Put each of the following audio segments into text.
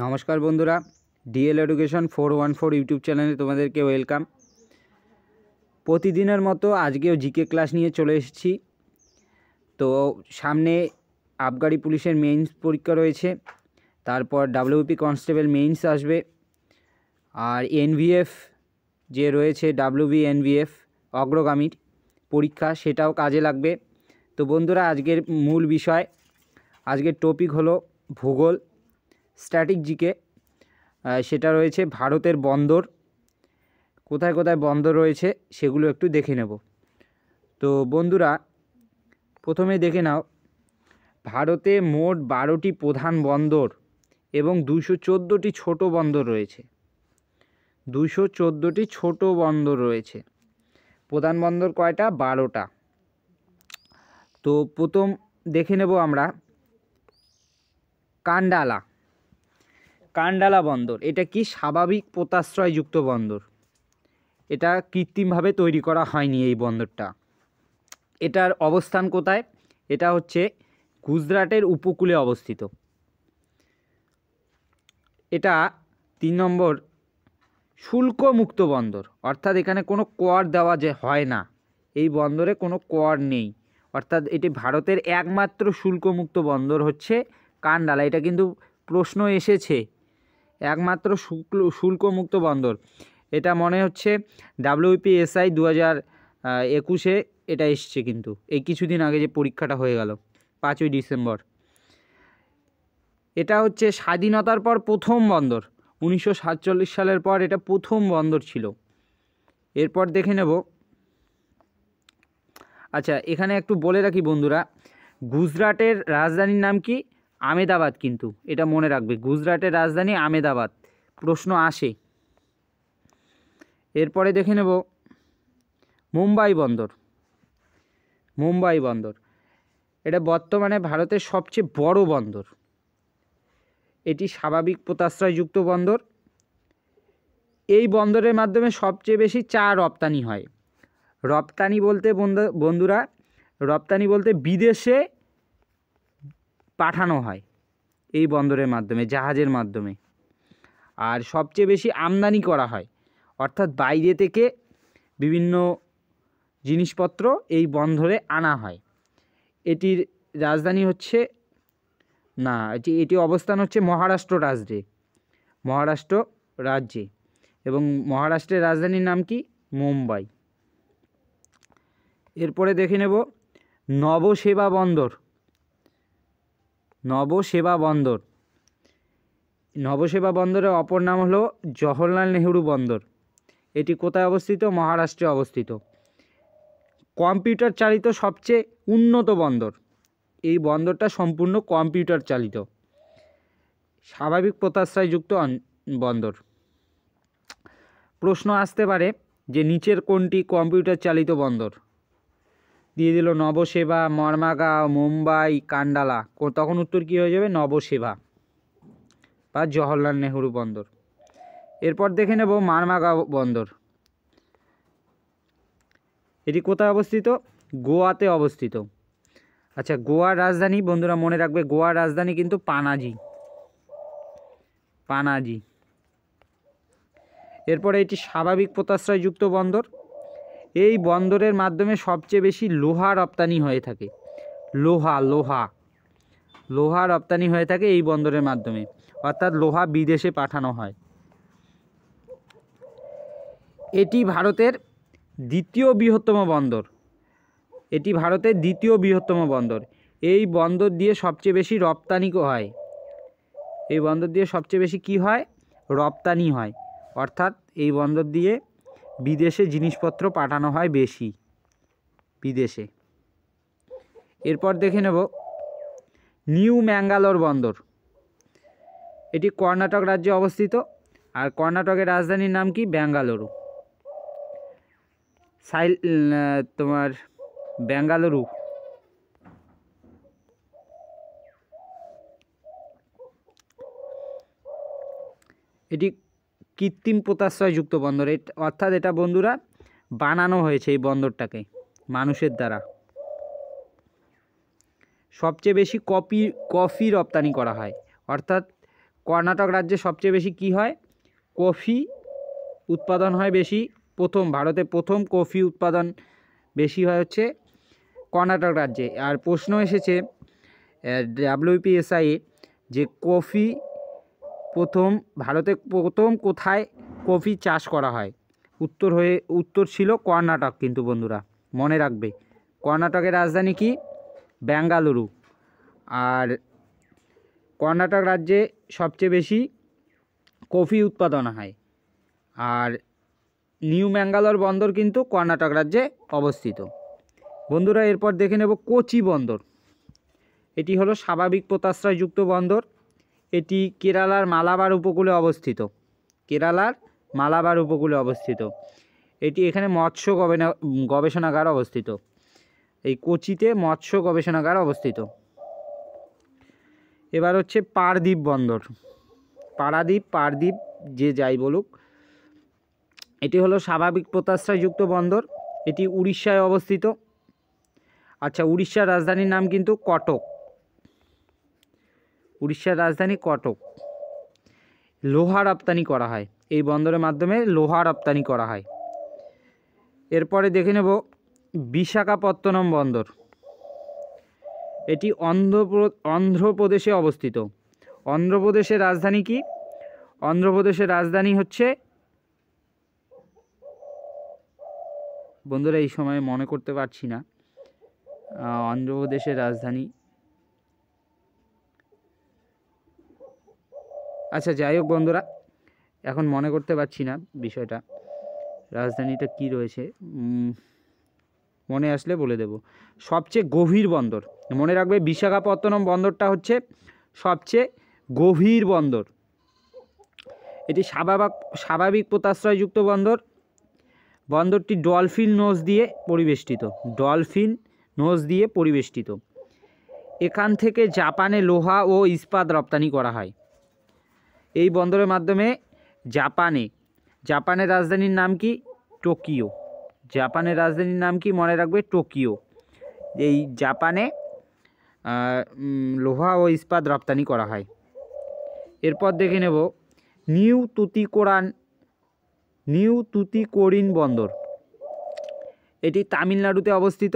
নমস্কার বন্ধুরা DL education four one four YouTube চ্যানেলে তোমাদেরকে ওয়েলকাম প্রতিদিনের মতো আজকেও জিকে ক্লাস নিয়ে চলে এসেছি তো সামনে আবগারি পুলিশের মেইনস পরীক্ষা রয়েছে তারপর ডাব্লিউপি কনস্টেবল মেইনস আসবে আর এনভিএফ যে রয়েছে ডাব্লিউবি এনভিএফ অগ্রগামীর পরীক্ষা সেটাও কাজে লাগবে তো বন্ধুরা আজকের মূল বিষয় আজকের টপিক হলো ভূগোল স্ট্যাটিক জিকে সেটা রয়েছে ভারতের বন্দর কোথায় কোথায় বন্দর রয়েছে সেগুলো একটু দেখে নেব তো বন্ধুরা প্রথমে দেখে নাও ভারতে মোট বারোটি প্রধান বন্দর এবং দুশো চোদ্দোটি ছোট বন্দর রয়েছে দুশো চোদ্দোটি ছোট বন্দর রয়েছে প্রধান বন্দর কয়টা বারোটা তো প্রথম দেখে নেব আমরা কান্ডালা কান্ডালা বন্দর এটা কি স্বাভাবিক পোতাশ্রয়যুক্ত বন্দর এটা কৃত্রিমভাবে তৈরি করা হয়নি এই বন্দরটা এটার অবস্থান কোথায় এটা হচ্ছে গুজরাটের উপকূলে অবস্থিত এটা তিন নম্বর শুল্কমুক্ত বন্দর অর্থাৎ এখানে কোনো কর দেওয়া যে হয় না এই বন্দরে কোনো কর নেই অর্থাৎ এটি ভারতের একমাত্র শুল্কমুক্ত বন্দর হচ্ছে কান্ডালা এটা কিন্তু প্রশ্ন এসেছে একমাত্র শুক্ল শুল্কমুক্ত বন্দর এটা মনে হচ্ছে ডাব্লিউপিএসআই দু হাজার একুশে এটা এসছে কিন্তু এই কিছুদিন আগে যে পরীক্ষাটা হয়ে গেল পাঁচই ডিসেম্বর এটা হচ্ছে স্বাধীনতার পর প্রথম বন্দর উনিশশো সালের পর এটা প্রথম বন্দর ছিল এরপর দেখে নেব আচ্ছা এখানে একটু বলে রাখি বন্ধুরা গুজরাটের রাজধানীর নাম কি আমেদাবাদ কিন্তু এটা মনে রাখবে গুজরাটের রাজধানী আমেদাবাদ প্রশ্ন আসে এরপরে দেখে নেব মুম্বাই বন্দর মুম্বাই বন্দর এটা বর্তমানে ভারতের সবচেয়ে বড় বন্দর এটি স্বাভাবিক পোতাশ্রয়যুক্ত বন্দর এই বন্দরের মাধ্যমে সবচেয়ে বেশি চা রপ্তানি হয় রপ্তানি বলতে বন্ধুরা রপ্তানি বলতে বিদেশে পাঠানো হয় এই বন্দরের মাধ্যমে জাহাজের মাধ্যমে আর সবচেয়ে বেশি আমদানি করা হয় অর্থাৎ বাইরে থেকে বিভিন্ন জিনিসপত্র এই বন্দরে আনা হয় এটির রাজধানী হচ্ছে না এটি এটি অবস্থান হচ্ছে মহারাষ্ট্র রাজ্যে মহারাষ্ট্র রাজ্যে এবং মহারাষ্ট্রের রাজধানীর নাম কি মুম্বাই এরপরে দেখে নেব নবসেবা বন্দর নবসেবা বন্দর নবসেবা বন্দরের অপর নাম হলো জওহরলাল নেহরু বন্দর এটি কোথায় অবস্থিত মহারাষ্ট্রে অবস্থিত কম্পিউটার চালিত সবচেয়ে উন্নত বন্দর এই বন্দরটা সম্পূর্ণ কম্পিউটার চালিত স্বাভাবিক যুক্ত বন্দর প্রশ্ন আসতে পারে যে নিচের কোনটি কম্পিউটার চালিত বন্দর দিয়ে দিল নবসেবা মর্মাগা মুম্বাই কান্ডালা তখন উত্তর কী হয়ে যাবে নবসেবা বা জওহরলাল নেহরু বন্দর এরপর দেখে নেব মারমাগা বন্দর এটি কোথায় অবস্থিত গোয়াতে অবস্থিত আচ্ছা গোয়ার রাজধানী বন্ধুরা মনে রাখবে গোয়ার রাজধানী কিন্তু পানাজি পানাজি এরপরে এটি স্বাভাবিক পোতাশ্রয়যুক্ত বন্দর এই বন্দরের মাধ্যমে সবচেয়ে বেশি লোহা রপ্তানি হয়ে থাকে লোহা লোহা লোহা রপ্তানি হয়ে থাকে এই বন্দরের মাধ্যমে অর্থাৎ লোহা বিদেশে পাঠানো হয় এটি ভারতের দ্বিতীয় বৃহত্তম বন্দর এটি ভারতের দ্বিতীয় বৃহত্তম বন্দর এই বন্দর দিয়ে সবচেয়ে বেশি রপ্তানি হয় এই বন্দর দিয়ে সবচেয়ে বেশি কি হয় রপ্তানি হয় অর্থাৎ এই বন্দর দিয়ে বিদেশে জিনিসপত্র পাঠানো হয় বেশি বিদেশে এরপর দেখে নেব নিউ ম্যাঙ্গালোর বন্দর এটি কর্ণাটক রাজ্যে অবস্থিত আর কর্ণাটকের রাজধানীর নাম কি ব্যাঙ্গালুরু সাইল তোমার ব্যাঙ্গালুরু এটি কৃত্রিম যুক্ত বন্দর অর্থাৎ এটা বন্ধুরা বানানো হয়েছে এই বন্দরটাকে মানুষের দ্বারা সবচেয়ে বেশি কপি কফি রপ্তানি করা হয় অর্থাৎ কর্ণাটক রাজ্যে সবচেয়ে বেশি কি হয় কফি উৎপাদন হয় বেশি প্রথম ভারতে প্রথম কফি উৎপাদন বেশি হয় হচ্ছে কর্ণাটক রাজ্যে আর প্রশ্ন এসেছে ডাব্লিউপিএসআই যে কফি প্রথম ভারতে প্রথম কোথায় কফি চাষ করা হয় উত্তর হয়ে উত্তর ছিল কর্ণাটক কিন্তু বন্ধুরা মনে রাখবে কর্ণাটকের রাজধানী কি বেঙ্গালুরু আর কর্ণাটক রাজ্যে সবচেয়ে বেশি কফি উৎপাদন হয় আর নিউ ম্যাঙ্গালোর বন্দর কিন্তু কর্ণাটক রাজ্যে অবস্থিত বন্ধুরা এরপর দেখে নেব কোচি বন্দর এটি হলো স্বাভাবিক পোতাশ্রয়যুক্ত বন্দর এটি কেরালার মালাবার উপকূলে অবস্থিত কেরালার মালাবার উপকূলে অবস্থিত এটি এখানে মৎস্য গবেষণাগার অবস্থিত এই কোচিতে মৎস্য গবেষণাগার অবস্থিত এবার হচ্ছে পারদ্বীপ বন্দর পারাদ্বীপ পারদ্বীপ যে যাই বলুক এটি হলো স্বাভাবিক প্রত্যাশ্রয়যুক্ত বন্দর এটি উড়িষ্যায় অবস্থিত আচ্ছা উড়িষ্যার রাজধানীর নাম কিন্তু কটক উড়িষ্যার রাজধানী কটক লোহা রপ্তানি করা হয় এই বন্দরের মাধ্যমে লোহা রপ্তানি করা হয় এরপরে দেখে নেব বিশাখাপত্তনম বন্দর এটি অন্ধ্রপ্র অন্ধ্রপ্রদেশে অবস্থিত অন্ধ্রপ্রদেশের রাজধানী কি অন্ধ্রপ্রদেশের রাজধানী হচ্ছে বন্ধুরা এই সময় মনে করতে পারছি না অন্ধ্রপ্রদেশের রাজধানী আচ্ছা যাই হোক বন্ধুরা এখন মনে করতে পারছি না বিষয়টা রাজধানীটা কি রয়েছে মনে আসলে বলে দেব সবচেয়ে গভীর বন্দর মনে রাখবে বিশাখাপত্তনম বন্দরটা হচ্ছে সবচেয়ে গভীর বন্দর এটি স্বাভাবিক স্বাভাবিক পোতাশ্রয়যুক্ত বন্দর বন্দরটি ডলফিন নোজ দিয়ে পরিবেষ্টিত ডলফিন নোজ দিয়ে পরিবেষ্টিত এখান থেকে জাপানে লোহা ও ইস্পাত রপ্তানি করা হয় এই বন্দরের মাধ্যমে জাপানে জাপানের রাজধানীর নাম কি টোকিও জাপানের রাজধানীর নাম কি মনে রাখবে টোকিও এই জাপানে লোহা ও ইস্পাত রপ্তানি করা হয় এরপর দেখে নেব নিউ তুতিকোরান নিউ তুতিকোরিন বন্দর এটি তামিলনাড়ুতে অবস্থিত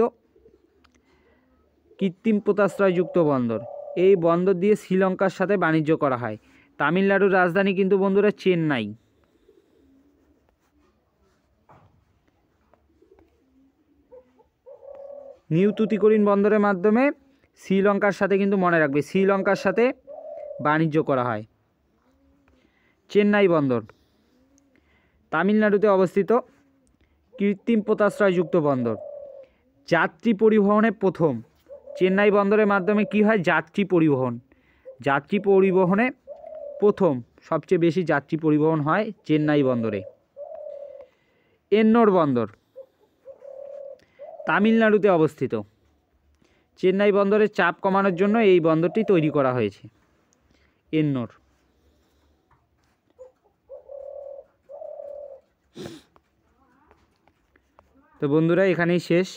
কৃত্রিম পোতাশ্রয়যুক্ত বন্দর এই বন্দর দিয়ে শ্রীলঙ্কার সাথে বাণিজ্য করা হয় তামিলনাড়ুর রাজধানী কিন্তু বন্ধুরা চেন্নাই নিউ তুতিকরিন বন্দরের মাধ্যমে শ্রীলঙ্কার সাথে কিন্তু মনে রাখবে শ্রীলঙ্কার সাথে বাণিজ্য করা হয় চেন্নাই বন্দর তামিলনাড়ুতে অবস্থিত কৃত্রিম পোতাশ্রয়যুক্ত বন্দর যাত্রী পরিবহনে প্রথম চেন্নাই বন্দরের মাধ্যমে কি হয় যাত্রী পরিবহন যাত্রী পরিবহনে প্রথম সবচেয়ে বেশি যাত্রী পরিবহন হয় চেন্নাই বন্দরে এন্নোর বন্দর তামিলনাড়ুতে অবস্থিত চেন্নাই বন্দরের চাপ কমানোর জন্য এই বন্দরটি তৈরি করা হয়েছে এন্নোর তো বন্ধুরা এখানেই শেষ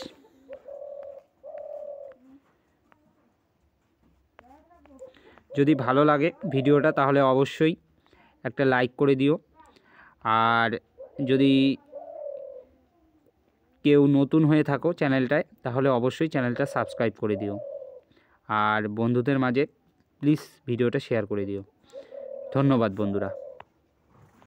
যদি ভালো লাগে ভিডিওটা তাহলে অবশ্যই একটা লাইক করে দিও আর যদি কেউ নতুন হয়ে থাকো চ্যানেলটায় তাহলে অবশ্যই চ্যানেলটা সাবস্ক্রাইব করে দিও আর বন্ধুদের মাঝে প্লিজ ভিডিওটা শেয়ার করে দিও ধন্যবাদ বন্ধুরা